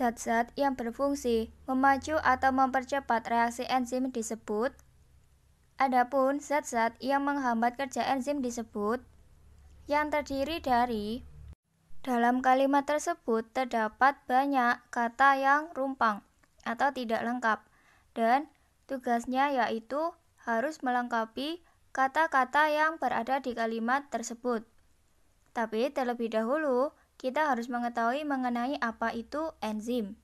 Zat-zat yang berfungsi memacu atau mempercepat reaksi enzim disebut. Adapun zat-zat yang menghambat kerja enzim disebut yang terdiri dari dalam kalimat tersebut terdapat banyak kata yang rumpang atau tidak lengkap dan tugasnya yaitu harus melengkapi kata-kata yang berada di kalimat tersebut. Tapi terlebih dahulu, kita harus mengetahui mengenai apa itu enzim.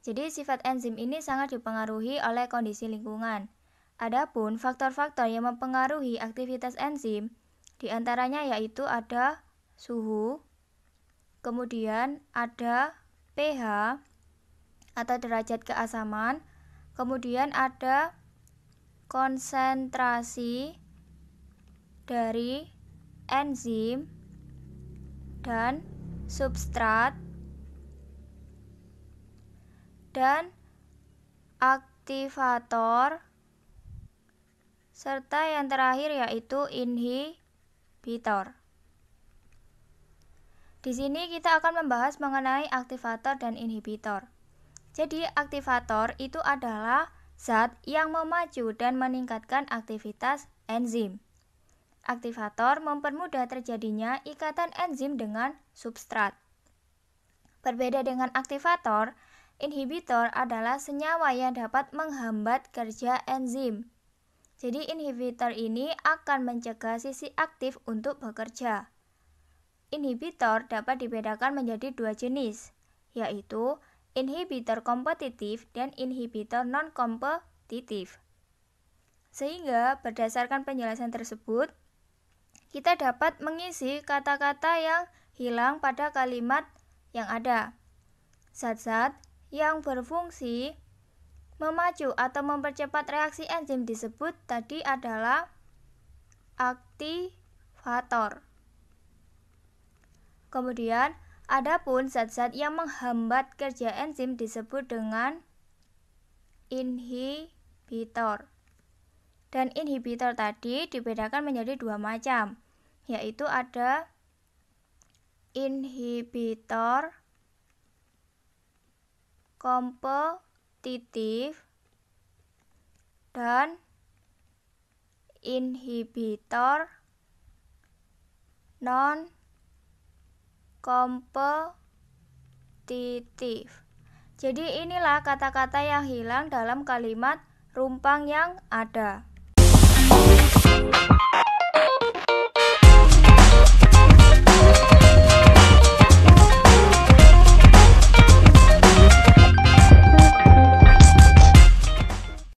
Jadi sifat enzim ini sangat dipengaruhi oleh kondisi lingkungan. Adapun faktor-faktor yang mempengaruhi aktivitas enzim diantaranya yaitu ada suhu, kemudian ada pH atau derajat keasaman, kemudian ada konsentrasi dari enzim dan substrat, dan aktivator serta yang terakhir yaitu inhibitor. Di sini kita akan membahas mengenai aktivator dan inhibitor. Jadi aktivator itu adalah zat yang memacu dan meningkatkan aktivitas enzim. Aktivator mempermudah terjadinya ikatan enzim dengan substrat. Berbeda dengan aktivator, inhibitor adalah senyawa yang dapat menghambat kerja enzim. Jadi inhibitor ini akan mencegah sisi aktif untuk bekerja. Inhibitor dapat dibedakan menjadi dua jenis, yaitu inhibitor kompetitif dan inhibitor non-kompetitif. Sehingga berdasarkan penjelasan tersebut, kita dapat mengisi kata-kata yang hilang pada kalimat yang ada. Zat-zat yang berfungsi memacu atau mempercepat reaksi enzim disebut tadi adalah aktivator. Kemudian, adapun zat-zat yang menghambat kerja enzim disebut dengan inhibitor dan inhibitor tadi dibedakan menjadi dua macam, yaitu ada inhibitor kompetitif dan inhibitor non kompetitif. Jadi inilah kata-kata yang hilang dalam kalimat rumpang yang ada.